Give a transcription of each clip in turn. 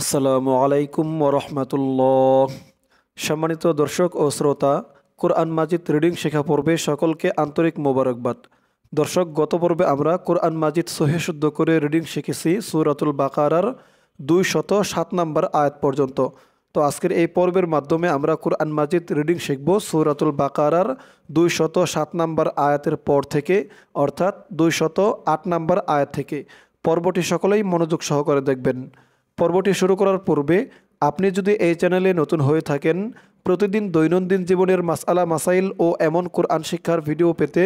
আসসালামু আলাইকুম ওরহমতুল্লাহ সম্মানিত দর্শক ও শ্রোতা কোরআন মাজিদ রিডিং শেখা পর্বে সকলকে আন্তরিক মোবারকবাদ দর্শক গত পর্বে আমরা কোরআন মাজিদ সহে শুদ্ধ করে রিডিং শিখেছি সুরাতুল বাকারার দুই শত সাত নম্বর আয়াত পর্যন্ত তো আজকের এই পর্বের মাধ্যমে আমরা কোরআন মাজিদ রিডিং শিখব সুরাতুল বাকারার দুই শত সাত নম্বর আয়াতের পর থেকে অর্থাৎ দুই শত আট নম্বর আয়াত থেকে পর্বটি সকলেই মনোযোগ সহকারে দেখবেন পর্বটি শুরু করার পূর্বে আপনি যদি এই চ্যানেলে নতুন হয়ে থাকেন প্রতিদিন দৈনন্দিন জীবনের মাসালা মাসাইল ও এমন কোরআন শিক্ষার ভিডিও পেতে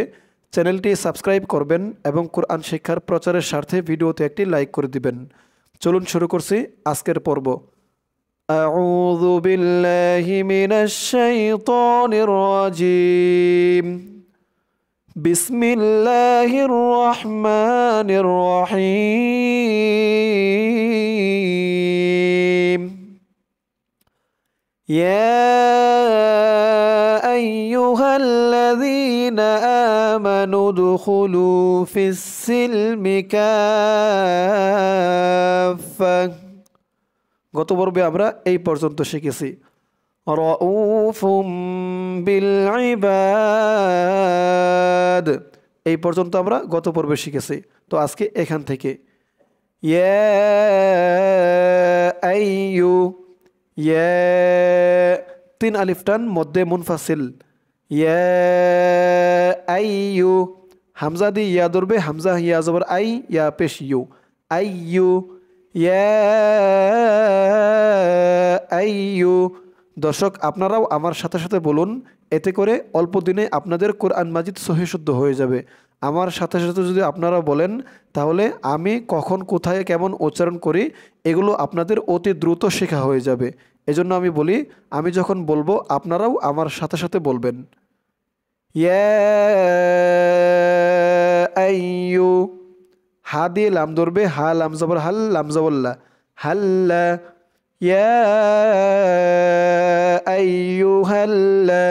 চ্যানেলটি সাবস্ক্রাইব করবেন এবং কোরআন শিক্ষার প্রচারের স্বার্থে ভিডিওতে একটি লাইক করে দিবেন চলুন শুরু করছি আজকের পর্ব أعوذ بالله من الشيطان الرجيم بسم الله الرحمن الرحيم يا أيها الذين آمنوا ادخلوا في السلم كافة গত পর্বে আমরা এই পর্যন্ত শিখেছি রউফুম বিল ইবাদ এই পর্যন্ত আমরা গত পর্বে শিখেছি তো আজকে এখান থেকে ইয়া আইয়ু ইয়ে তিন আলিফটান টান মধ্যে মুনফাসিল ইয়ে আই ইউ হামজা দি ইয়া দরবে হামজা ইয়া জবর আই ইয়া পেশ ইউ আই ইউ ইয়ে আই ইউ দর্শক আপনারাও আমার সাথে সাথে বলুন এতে করে অল্প দিনে আপনাদের কোরআন মাজিদ সহিশুদ্ধ হয়ে যাবে আমার সাথে সাথে যদি আপনারা বলেন তাহলে আমি কখন কোথায় কেমন উচ্চারণ করি এগুলো আপনাদের অতি দ্রুত শেখা হয়ে যাবে এজন্য আমি বলি আমি যখন বলবো আপনারাও আমার সাথে সাথে বলবেন ইয়ু হা দিয়ে লাম ধরবে হা লাম জবর হাল লাম জবল্লা হাল্লা ইয়ু হাল্লা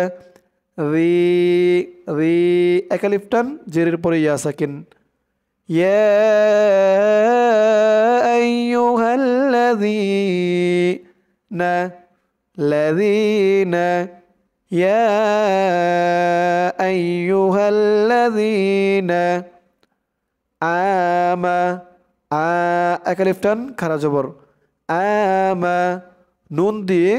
রি রি একালিপ্টান টান জেরের পরে ইয়া সাকিন না খারা জবর আম নুন দিয়ে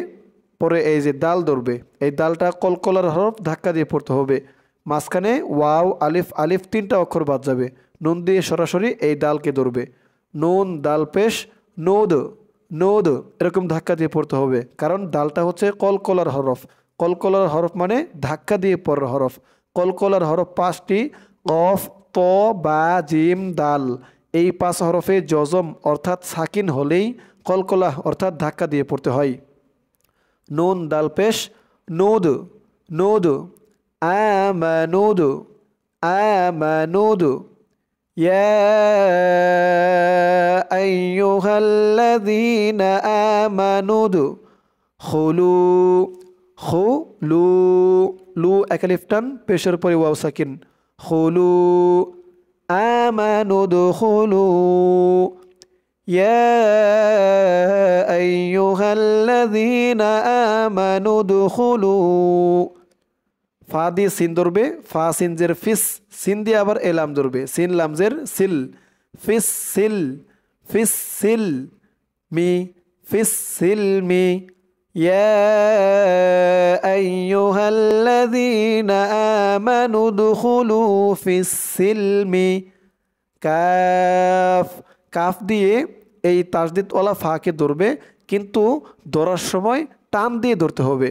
পরে এই যে দাল ধরবে এই দালটা কলকলার হরফ ধাক্কা দিয়ে পড়তে হবে মাঝখানে ওয়াও আলিফ আলিফ তিনটা অক্ষর বাদ যাবে নুন দিয়ে সরাসরি এই ডালকে ধরবে নুন ডাল পেশ নৌদ নৌদ এরকম ধাক্কা দিয়ে পড়তে হবে কারণ ডালটা হচ্ছে কলকলার হরফ কলকলার হরফ মানে ধাক্কা দিয়ে পর হরফ কলকলার হরফ পাঁচটি কফ ত বা জিম ডাল এই পাঁচ হরফে জজম অর্থাৎ সাকিন হলেই কলকলা অর্থাৎ ধাক্কা দিয়ে পড়তে হয় নুন ডাল পেশ নৌদ নৌদ آمنود آمنود يا أيها الذين آمنوا خلو خلو لو أكلفتن تن بشر بري واو ساكن خلو آمنوا دخلوا يا أيها الذين آمنوا دخلوا ফা দিয়ে সিন ধরবে ফা সিনজের ফিস সিন দিয়ে আবার এলাম ধরবে সিন লামজের সিল ফিস সিল ফিস সিল মি ফিস সিল মি يا أيها الذين آمنوا ادخلوا في السلم কাফ কাফ দিয়ে এই তাসদিদওয়ালা ফাকে ধরবে কিন্তু ধরার সময় টান দিয়ে ধরতে হবে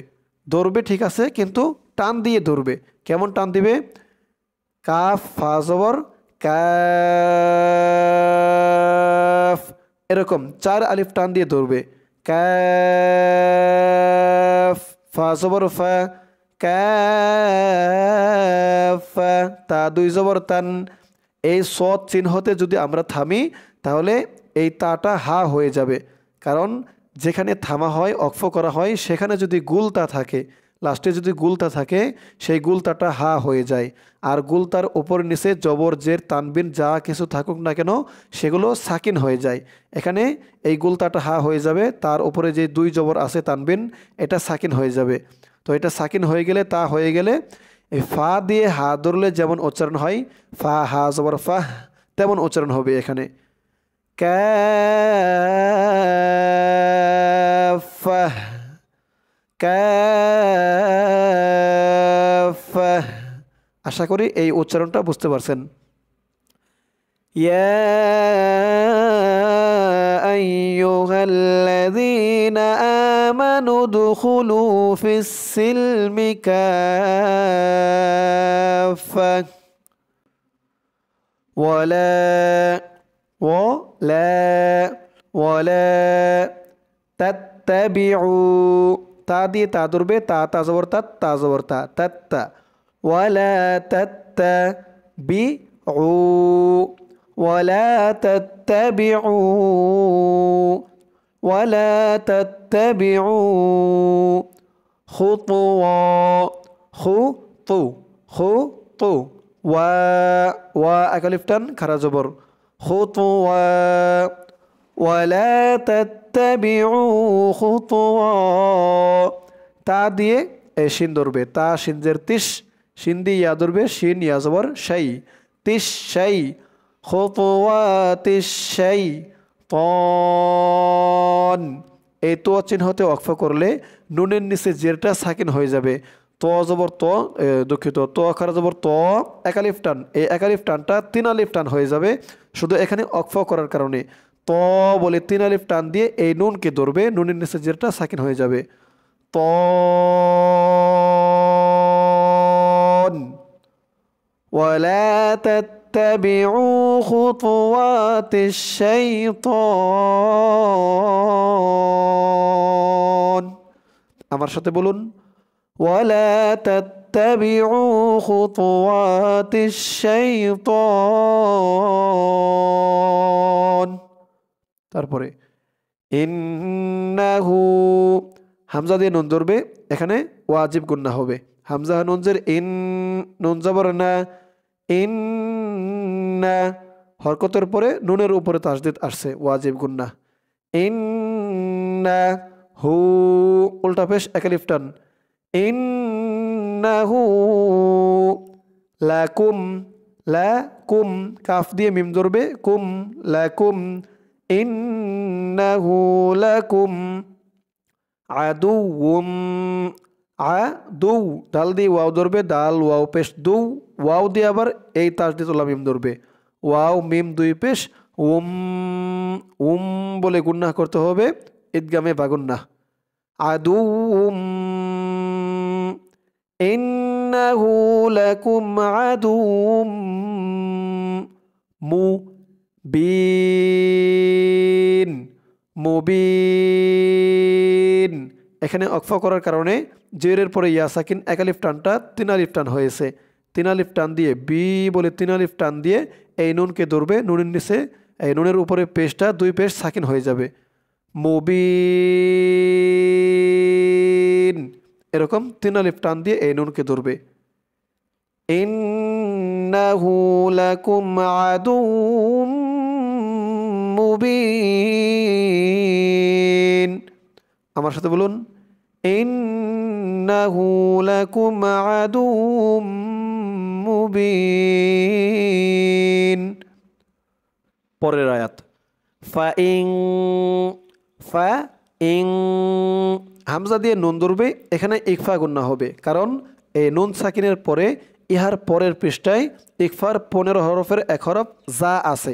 ধরবে ঠিক আছে কিন্তু টান দিয়ে ধরবে কেমন টান দিবে কাফ ফাজ ওভার কাফ এরকম চার আলিফ টান দিয়ে ধরবে কাফ ফাজ ওভার ফা কাফ তা দুই জবর তান এই সৎ চিহ্নতে যদি আমরা থামি তাহলে এই তাটা হা হয়ে যাবে কারণ যেখানে থামা হয় অক্ফ করা হয় সেখানে যদি গুলতা থাকে লাস্টে যদি গুলতা থাকে সেই গুলতাটা হা হয়ে যায় আর গুলতার ওপর নিচে জবর জের তানবিন যা কিছু থাকুক না কেন সেগুলো সাকিন হয়ে যায় এখানে এই গুলতাটা হা হয়ে যাবে তার উপরে যে দুই জবর আছে তানবিন এটা সাকিন হয়ে যাবে তো এটা সাকিন হয়ে গেলে তা হয়ে গেলে এই ফা দিয়ে হা ধরলে যেমন উচ্চারণ হয় ফা হা জবর ফাহ তেমন উচ্চারণ হবে এখানে ক্যা আশা করি এই উচ্চারণটা বুঝতে পারছেন يا أيها الذين آمنوا ادخلوا في السلم كافة ولا ولا ولا تتبعوا تا دي تا دربي تا تا زبر تا تا ولا تتبعوا ولا تتبعوا ولا تتبعوا خطوا خطو خطو و و أكلفتن خرجبر خطوا ولا تتبعوا خطوا تا দিয়ে এ সিন ধরবে তা সিনজের তিস সিন্দি ইয়াদুরবে ইয়া শিন ইয়াজবর সাই তিস সেই তিস সেই তন এই তো চিহ্নতে অক্ষ করলে নুনের নিচে জেরটা সাকিন হয়ে যাবে ত জবর ত দুঃখিত ত আকার জবর ত একালিফ টান এই একালিফ টানটা তিন আলিফ টান হয়ে যাবে শুধু এখানে অক্ষ করার কারণে ত বলে তিন আলিফ টান দিয়ে এই নুনকে ধরবে নুনের নিচে জেরটা সাকিন হয়ে যাবে ত ولا تتبعوا خطوات الشيطان আমার সাথে বলুন ولا تتبعوا خطوات الشيطان তারপরে ইন্নাহু হামজা দিয়ে নুন ধরবে এখানে ওয়াজিব গুন্না হবে হামজা নুনজের ইন নুন না ইন্না হরকতের পরে নুনের উপরে তাসদিদ আসছে ওয়াজিব গুন্না ইন্না হু উল্টা পেশ একালিফ টান হু লাকুম লা কুম কাফ দিয়ে মিম ধরবে কুম লাকুম ইন্নাহু লাকুম আদুউম আ দৌ ডাল দিয়ে ওয়াও ধরবে ডাল ওয়াও পেশ দৌ ওয়াও দিয়ে আবার এই তাস দিয়ে তোলা মিম ধরবে ওয়াও মিম দুই পেশ উম উম বলে গুন্না করতে হবে ঈদগামে বাগুন্না আদু উম ইন্নাহু লাকুম আদু মু বিন মুবিন এখানে অক্ফা করার কারণে জেরের পরে ইয়া সাকিন একালিফ টানটা তিনালিফ টান হয়েছে তিনালিফ টান দিয়ে বি বলে তিনালিফ টান দিয়ে এই নুনকে ধরবে নুনের নিচে এই নুনের উপরে পেস্টটা দুই পেস্ট সাকিন হয়ে যাবে মুবি এরকম তিনালিফ টান দিয়ে এই নুনকে ধরবে আমার সাথে বলুন إنه لكم عدو مبين পরের আয়াত ফা ইং ফা ইং হামজা দিয়ে নুন ধরবে এখানে ইকফা গুন্না হবে কারণ এই নুন সাকিনের পরে ইহার পরের পৃষ্ঠায় ইকফার পনেরো হরফের এক হরফ যা আছে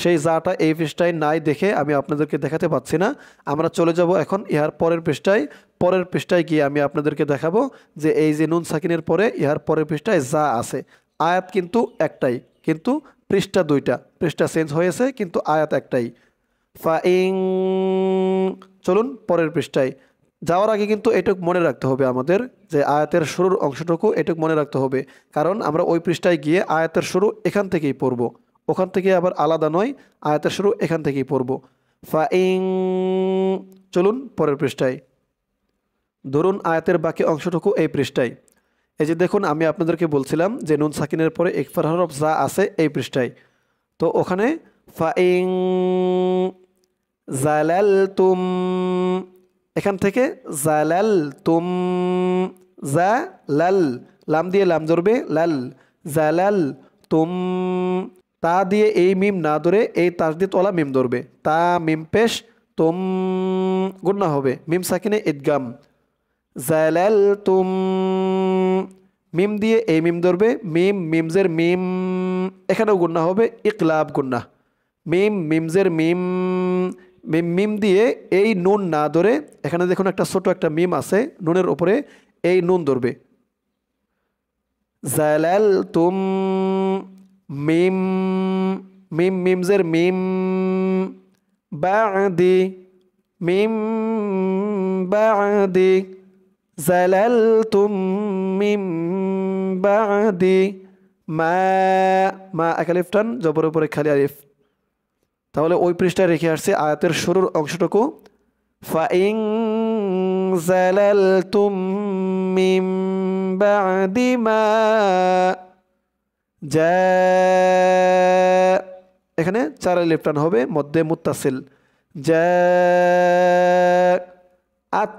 সেই যাটা এই পৃষ্ঠায় নাই দেখে আমি আপনাদেরকে দেখাতে পাচ্ছি না আমরা চলে যাব এখন ইহার পরের পৃষ্ঠায় পরের পৃষ্ঠায় গিয়ে আমি আপনাদেরকে দেখাবো যে এই যে নুন সাকিনের পরে ইহার পরের পৃষ্ঠায় যা আছে আয়াত কিন্তু একটাই কিন্তু পৃষ্ঠা দুইটা পৃষ্ঠা চেঞ্জ হয়েছে কিন্তু আয়াত একটাই ফাইং চলুন পরের পৃষ্ঠায় যাওয়ার আগে কিন্তু এটুক মনে রাখতে হবে আমাদের যে আয়াতের শুরুর অংশটুকু এটুক মনে রাখতে হবে কারণ আমরা ওই পৃষ্ঠায় গিয়ে আয়াতের শুরু এখান থেকেই পড়ব ওখান থেকে আবার আলাদা নয় আয়াতের শুরু এখান থেকেই পড়ব ফাইং চলুন পরের পৃষ্ঠায় ধরুন আয়াতের বাকি অংশটুকু এই পৃষ্ঠায় এই যে দেখুন আমি আপনাদেরকে বলছিলাম যে নুন সাকিনের পরে একফার হরফ যা আছে এই পৃষ্ঠায় তো ওখানে ফাইং জালাল তুম এখান থেকে জালাল তুম জা লাল লাম দিয়ে লাম ধরবে লাল জালাল তুম তা দিয়ে এই মিম না ধরে এই তাস দিয়ে তোলা মিম ধরবে তা মিম পেশ তুম গুন্না হবে মিম সাকিনে ইদগাম জালাল তুম মিম দিয়ে এই মিম ধরবে মিম মিমজের মিম এখানেও গুন্না হবে ইকলাব গুন্না মিম মিমজের মিম মিম মিম দিয়ে এই নুন না ধরে এখানে দেখুন একটা ছোট একটা মিম আছে নুনের উপরে এই নুন ধরবে জালাল তুম মিম মিম মিমজের মিম দি মিম দি زللتم من بعد মা মা একালিফটান জবর উপরে খালি আরিফ তাহলে ওই পৃষ্ঠায় রেখে আসছে আয়াতের শুরুর অংশটুকু ফাইং জালালতুম মিম বাদি মা যা এখানে চার আলিফটান হবে মধ্যে মুত্তাসিল যা আত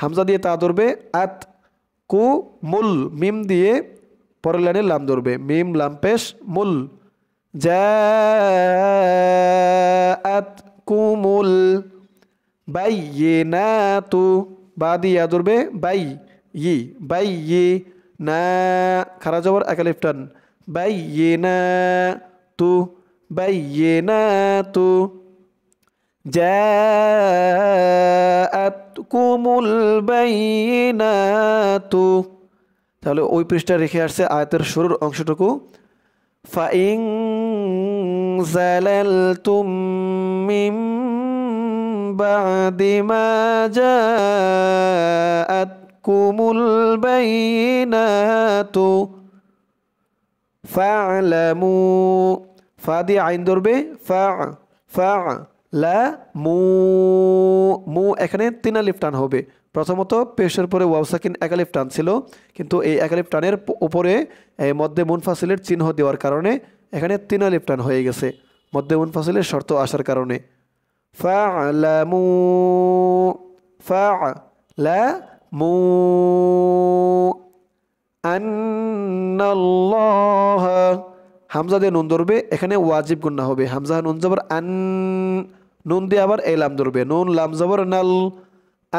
হামজা দিয়ে তা ধরবে আত কু মুল মিম দিয়ে পরের লাইনে লাম ধরবে মিম লাম পেশ মুল আত কুমুল বাই ইয়ে না তু বা দিয়ে ধরবে বাই ই বাই ইয়ে না খারা যাবার একালিফ বাই ইয়ে না তু বাই ইয়ে না তু আত কুমুল বাইনাতু তাহলে ওই পৃষ্ঠা রেখে আসছে আয়তের শুরুর অংশটুকু ফাইং তুম মিম বাদি মা কুমুল বাইনাতু ফা'লামু ফা আইন ধরবে ফা ফা লা মু মু এখানে তিন আলিফ টান হবে প্রথমত পেশের পরে ওয়াউসাকিন একালিফ টান ছিল কিন্তু এই একালিফ টানের উপরে মধ্যে মুনফাসিলের চিহ্ন দেওয়ার কারণে এখানে তিন আলিফ টান হয়ে গেছে মধ্যে মুনফাসিলের শর্ত আসার কারণে ফা মু ফা মু হামজা দিয়ে নুন ধরবে এখানে ওয়াজিব গুন্না হবে হামজা নুন যাবার আন নুন দিয়ে আবার এই লাম ধরবে নুন লাম জবর নাল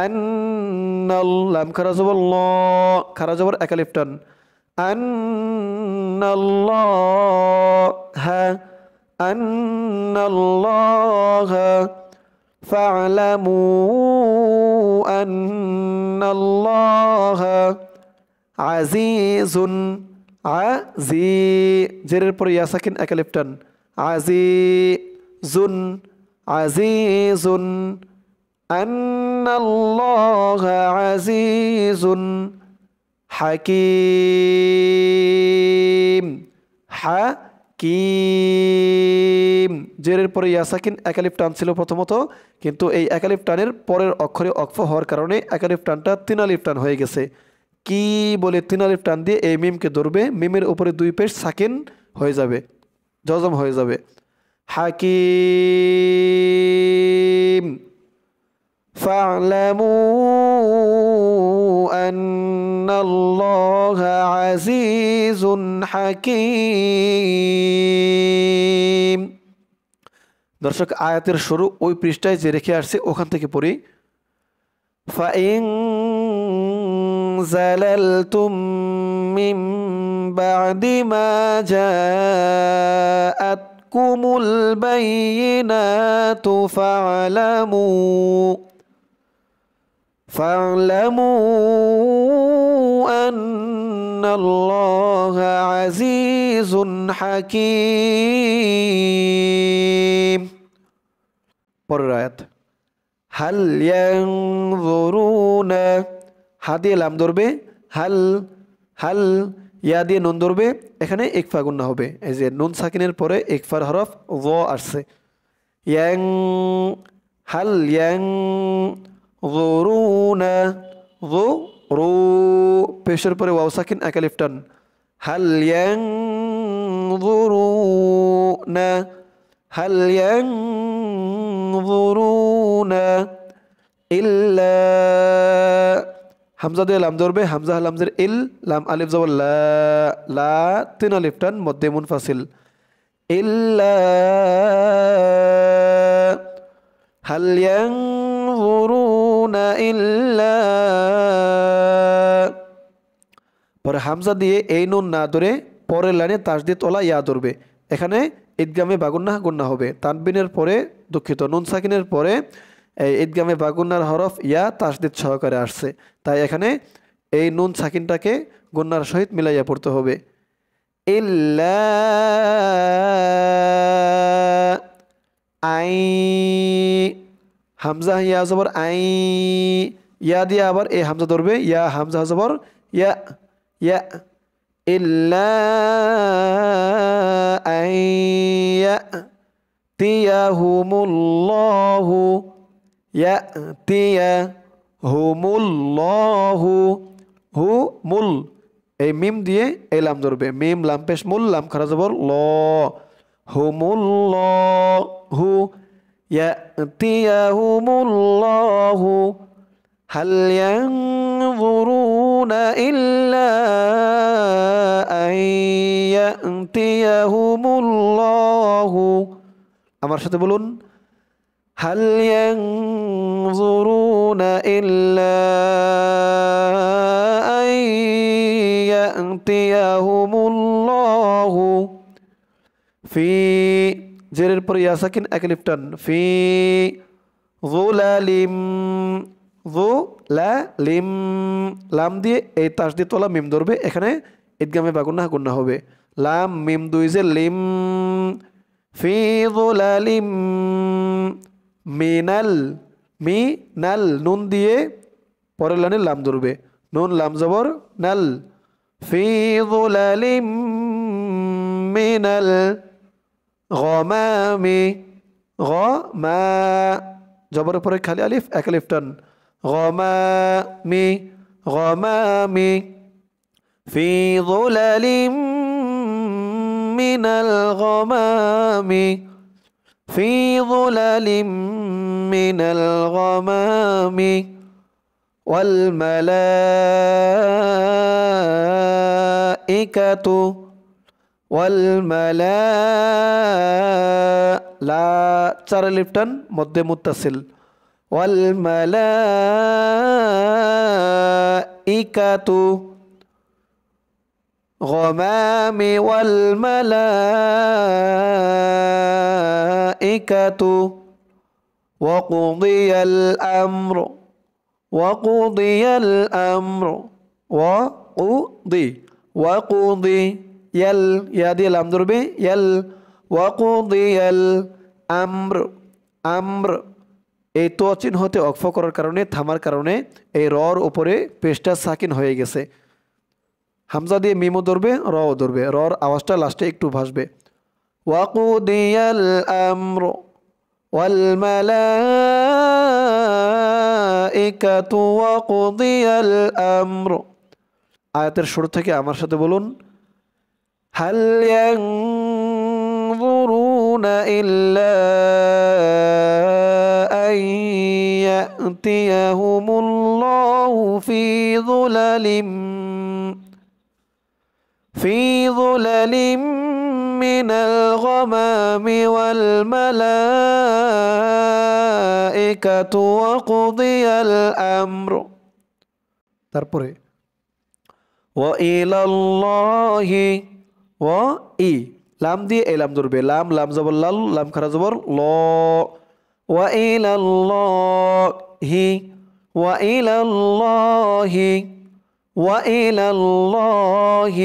আন্নাল লাম খারা জবর ল খারা জবর একালিফটান আন্নাল্লাহ আন্নাল্লাহ ফালামু আন্নাল্লাহ আজিজুন আজি জেরের পরে ইয়াসাকিন লিপ্টন আজি জুন আজিজুন আন্নাল্লাহ আজিজুন হাকিম হা কিম জেরের পরে ইয়াসাকিন একালিফ টান ছিল প্রথমত কিন্তু এই একালিফ টানের পরের অক্ষরে অক্ষ হওয়ার কারণে একালিফ টানটা তিনালিফ টান হয়ে গেছে কি বলে তিনালিফ টান দিয়ে এই মিমকে ধরবে মিমের উপরে দুই পেশ সাকিন হয়ে যাবে জজম হয়ে যাবে حكيم فاعلموا أن الله عزيز حكيم দর্শক আয়াতের শুরু ওই পৃষ্ঠায় যে রেখে আসছে ওখান থেকে পড়ি فإن زللتم من بعد ما جاءت جاءتكم البينات فاعلموا فاعلموا أن الله عزيز حكيم هل ينظرون هذه الأمدربة هل هل ইয়া দিয়ে নুন ধরবে এখানে একফা গুন্না হবে এই যে নুন সাকিনের পরে একফার হরফ ও আসছে ইয়াং হাল ইয়াং না রু রু পেশের পরে ওয়াও সাকিন একালিফ টান হাল ইয়াং রুনা হাল ইয়াং ইল্লা হামজা দিয়ে লাম ধরবে হামজা হামজের ইল লাম আলিফ জবর লা লা তিন আলিফ টান মধ্যে মুন ইল্লা ইল্লা পরে হামজা দিয়ে এই নুন না ধরে পরের লাইনে তাসদিদ তোলা ইয়া ধরবে এখানে ঈদগামে বাগুন্না গুন্না হবে তানবিনের পরে দুঃখিত নুন সাকিনের পরে ঈদগামে বাগুন্নার হরফ ইয়া তাসদিদ সহকারে আসছে তাই এখানে এই নুন সাকিনটাকে গুন্নার সহিত মিলাইয়া পড়তে হবে আই হামজা ইয়া জবর আই ইয়া দিয়া আবার এই হামজা ধরবে ইয়া হামজা জবর ইয়া ইয়া ইয়া আই ইয়াহুমুল্লাহু ইয়াতিয়া হুমুল্লাহু হু মুল এই মিম দিয়ে এই লাম ধরবে মিম লাম পেশ মুল লাম খারা জবর ল হুমুল্লাহু ইয়াতিয়াহুমুল্লাহু هل ينظرون إلا أن يأتيهم الله আমার সাথে বলুন هل ينظرون إلا أن يأتيهم الله في জেরের পরে ইয়া এক একলিফটান ফি জুলালিম লিম লাম দিয়ে এই তাস দিয়ে তোলা মিম ধরবে এখানে ঈদগামে বাগুন্না গুন্না হবে লাম মিম দুই যে লিম ফি জুলালিম মিনাল মি নাল নুন দিয়ে পরের লাইনে লাম ধরবে নুন লাম জবর নাল ফি যুলালিম মিনাল গমামি গমা জবর পরে খালি আলিফ এক আলিফ টান গমামি গমামি ফি যুলালিম মিনাল গমামি في ظلل من الغمام والملائكة والملا لا ترى ليبتن مد متصل والملائكة غمام والملائكة وقضي الأمر وقضي الأمر وقضي وقضي يل يا دي لام دربي يل وقضي الأمر أمر এই তো চিহ্নতে অক্ষ করার কারণে থামার কারণে এই রর উপরে পেশটা সাকিন হয়ে গেছে হামজা দিয়ে মিমও ধরবে রও ধরবে রর আওয়াজটা লাস্টে একটু ভাসবে ওয়াকুদিয়াল ওয়াকুদিয়াল আয়াতের শুরু থেকে আমার সাথে বলুন হাল ينظرون إلا في ظلل من الغمام والملائكة وقضي الأمر تربري وإلى الله و إي لام دي إي لام دربي لام لام زبر لام খারা জবর ল وإلى الله وإلى الله وإلى الله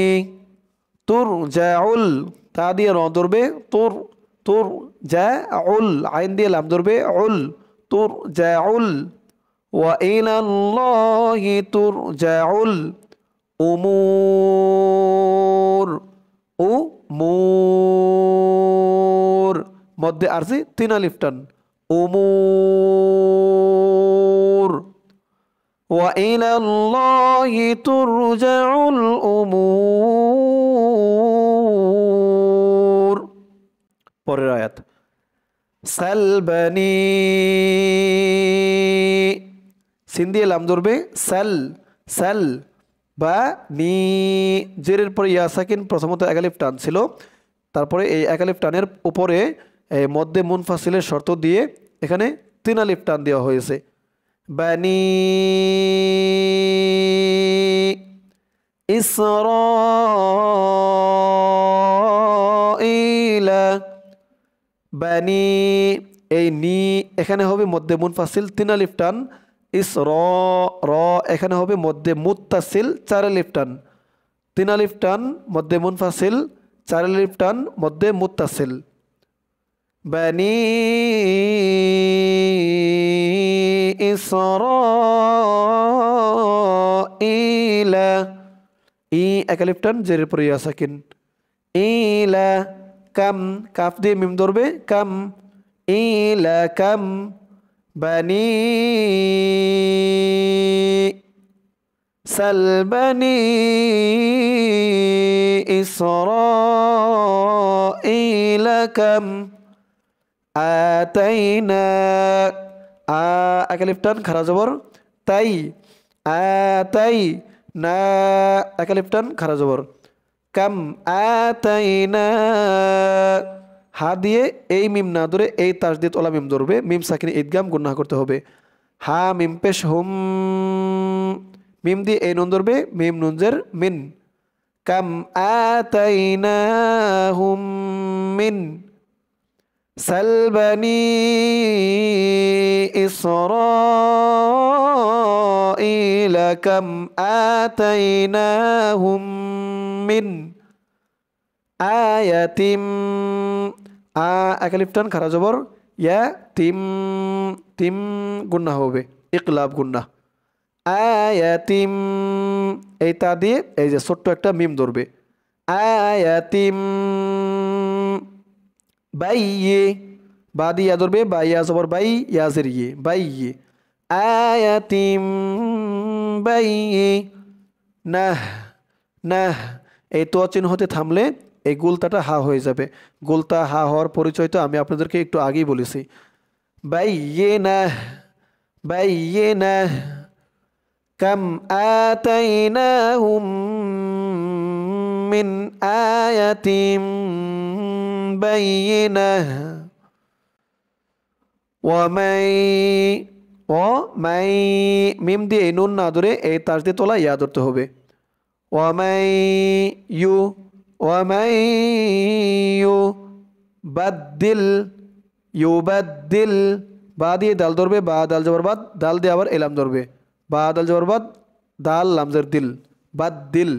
তোর জাউল তা দিয়ে র ধরবে তোর তোর জাউল আইন দিয়ে লাভ ধরবে অল তোর জাউল وإلى الله ترجع الأمور মধ্যে আসি তিন লিফটন টান وإلى الله ترجع الأمور পরের আয়াত সাল বানি সিন দিয়ে লাম ধরবে সাল সাল বা নি জেরের পরে ইয়াসাকিন প্রথমত একালিফ টান ছিল তারপরে এই একালিফ টানের উপরে মধ্যে মুনফাসিলের শর্ত দিয়ে এখানে তিন আলিফ টান দেওয়া হয়েছে بني ইসরাইল বানি এই নি এখানে হবে মধ্যে মুনফাসিল তিন লিফটান ইস র র এখানে হবে মধ্যে মুত্তাসিল চার লিফটান টান তিন আলিফ মধ্যে মুনফাসিল চার লিফটান মধ্যে মুত্তাসিল বানি Israila I ek alif tan jarir pore ya sakin ila kam kaf de kam ila kam bani sal bani Israila kam atainak আ একালিপটান খারা জবর তাই আ তাই না একালিপটান খারা জবর কাম না হা দিয়ে এই মিম না ধরে এই দিয়ে ওলা মিম ধরবে মিম সাকিন ঈদগাম গুন্না করতে হবে হা মিম পেশ হুম মিম দিয়ে এই নুন ধরবে মিম নুনজের মিন কাম না হুম মিন سل ইসর ইলকম كم হুমিন আয়তিম آية একলিপটান খারা জবর ইয়া তিম তিম গুন্না হবে ইকলাব গুন্না আয়াতিম এই তা দিয়ে এই যে ছোট্ট একটা মিম ধরবে আয়াতিম বাই ইয়ে বা দিয়ে ইয়া ধরবে বাই ইয়া সবর বাই ইয়াজের ইয়ে বাই ইয়ে আয়াতিম বাই না নাহ এই তো চিহ্ন হতে থামলে এই গুলতাটা হা হয়ে যাবে গুলতা হা হওয়ার পরিচয় তো আমি আপনাদেরকে একটু আগেই বলেছি বাই ইয়ে না বাই ইয়ে না কাম আতাইনাহুম মিন আয়াতিম بينه ومن মাই মিম দিয়ে এই নুন না ধরে এই তাস দিয়ে তোলা ইয়া ধরতে হবে ওয়ামাই ইউ মাই ইউ বাদ্দিল ইউ বাদ্দিল বা দিয়ে দাল ধরবে বা দাল জবর বাদ দাল দিয়ে আবার এলাম ধরবে বা দাল জবর বাদ দাল লামজের দিল বাদ দিল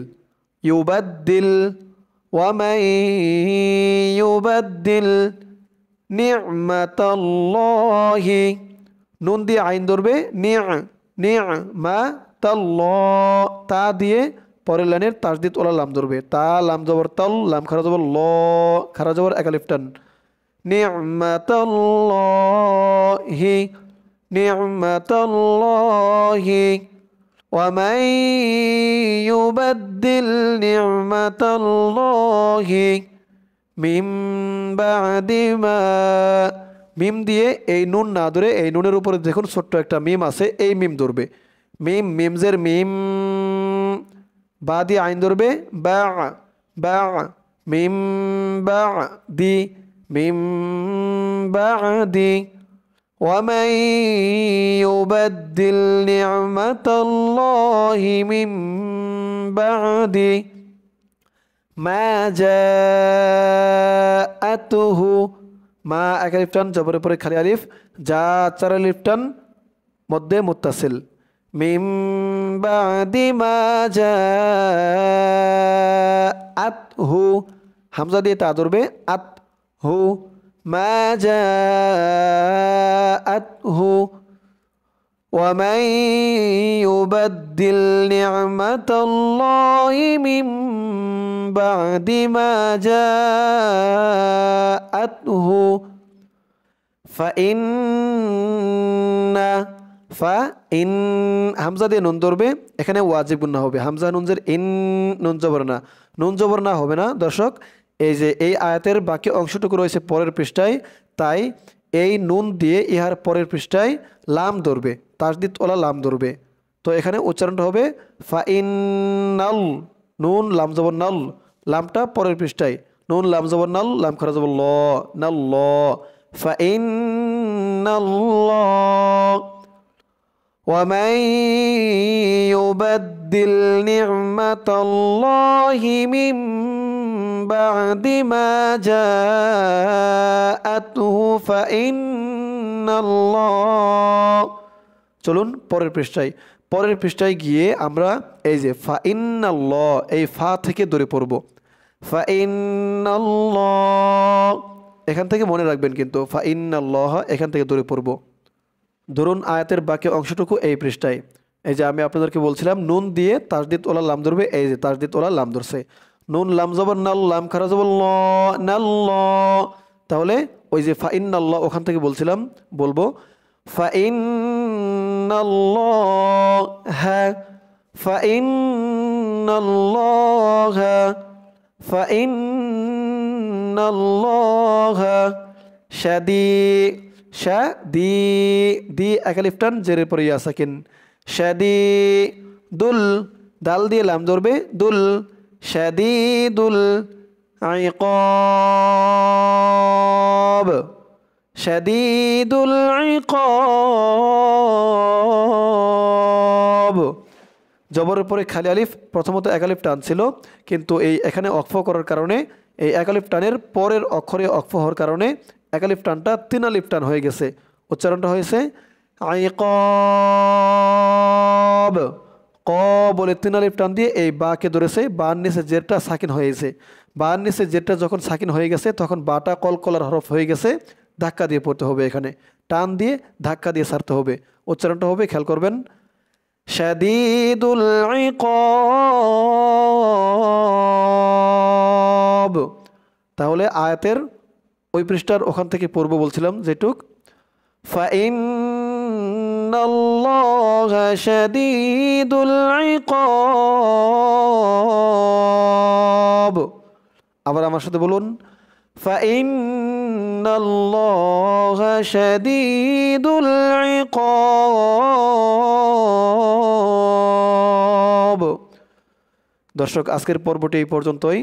ইউবাদ দিল ومن يبدل نعمة الله নুন দিয়ে আইন ধরবে মা তাল্ল তা দিয়ে পরের লাইনের তাসদিদ ওলা লাম ধরবে তা লাম জবর তল লাম খারা জবর ল খারা জবর একালিফটান নিয়মাতল্লাহি হি ومن يبدل نعمة الله মিম বাদিমা মিম দিয়ে এই নুন না ধরে এই নুনের উপরে দেখুন ছোট্ট একটা মিম আছে এই মিম ধরবে মিম মিমজের মিম বা দিয়ে আইন ধরবে বা বা মিম বা দি মিম বা দি ومن يبدل نعمة الله من بعد ما جاءته মা এক আলিফ টান জবরের পরে খালি আলিফ যা চার আলিফ টান মধ্যে মুত্তাসিল মিম বাদি মা যা আত হু হামজা দিয়ে তা ধরবে আত হু হামজা দিয়ে নুন ধরবে এখানে ওয়াজিবুন্না হবে হামজা নুনজের ইন নুন জবর না নুন জবর না হবে না দর্শক এই যে এই আয়াতের বাকি অংশটুকু রয়েছে পরের পৃষ্ঠায় তাই এই নুন দিয়ে ইহার পরের পৃষ্ঠায় লাম ধরবে তাসদিদ তোলা লাম ধরবে তো এখানে উচ্চারণটা হবে ফাইনাল নুন লাম জবর নাল লামটা পরের পৃষ্ঠায় নুন লাম জবর নাল লাম খরা জবর ল নাল ল ফাইনাল ومن يبدل نعمة الله من بعد ما جاءته فإن الله চলুন পরের পৃষ্ঠায় পরের পৃষ্ঠায় গিয়ে আমরা এই যে ফা ইন্নাল্লাহ এই ফা থেকে দূরে পড়ব ফা ইন্নাল্লাহ এখান থেকে মনে রাখবেন কিন্তু ফা ইন্নাল্লাহ এখান থেকে দূরে পড়ব ধরুন আয়াতের বাকি অংশটুকু এই পৃষ্ঠায় এই যে আমি আপনাদেরকে বলছিলাম নুন দিয়ে তাজদিদ ওলা লাম ধরবে এই যে তাজদিদ ওলা লাম ধরছে নুন লাম জবর নাল লাম খারা জবর ল নাল তাহলে ওই যে ফাইন আল্লাহ ওখান থেকে বলছিলাম বলবো ফাইন হ্যাঁ ফাইন হ্যাঁ ফাইন শাদি শা দি দি একালিফটান জেরের পরে ইয়া সাকিন দি দুল দাল দিয়ে লাম ধরবে দুল শাদিদুল عقاب شديد العقاب জবরের পরে খালি আলিফ প্রথমত একালিফ টান ছিল কিন্তু এই এখানে অক্ফ করার কারণে এই একালিফ টানের পরের অক্ষরে অক্ফ হওয়ার কারণে একালিফ টানটা তিন আলিফ টান হয়ে গেছে উচ্চারণটা হয়েছে আইকব ক বলে তিন আলিফ টান দিয়ে এই বাকে ধরেছে বার নিচে জেরটা সাকিন হয়েছে বার নিচে জেরটা যখন সাকিন হয়ে গেছে তখন বাটা কলকলার হরফ হয়ে গেছে ধাক্কা দিয়ে পড়তে হবে এখানে টান দিয়ে ধাক্কা দিয়ে সারতে হবে উচ্চারণটা হবে খেয়াল করবেন শাদিদুল তাহলে আয়াতের ওই পৃষ্ঠার ওখান থেকে পূর্ব বলছিলাম যেটুক ফাইন إن الله شديد العقاب আবার আমার সাথে বলুন فإن الله شديد العقاب দর্শক আজকের পর্বটি এই পর্যন্তই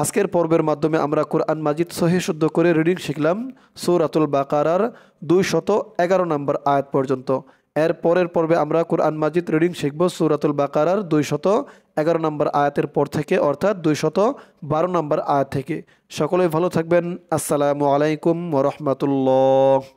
আজকের পর্বের মাধ্যমে আমরা কোরআন মাজিদ সহি শুদ্ধ করে রিডিং শিখলাম সৌরাতুল বাকারার দুই শত এগারো নম্বর আয়াত পর্যন্ত এর পরের পর্বে আমরা কোরআন মাজিদ রিডিং শিখব সুরাতুল বাকারার দুইশত এগারো নম্বর আয়াতের পর থেকে অর্থাৎ দুইশত বারো নম্বর আয়াত থেকে সকলে ভালো থাকবেন আসসালামু আলাইকুম রহমতুল্লা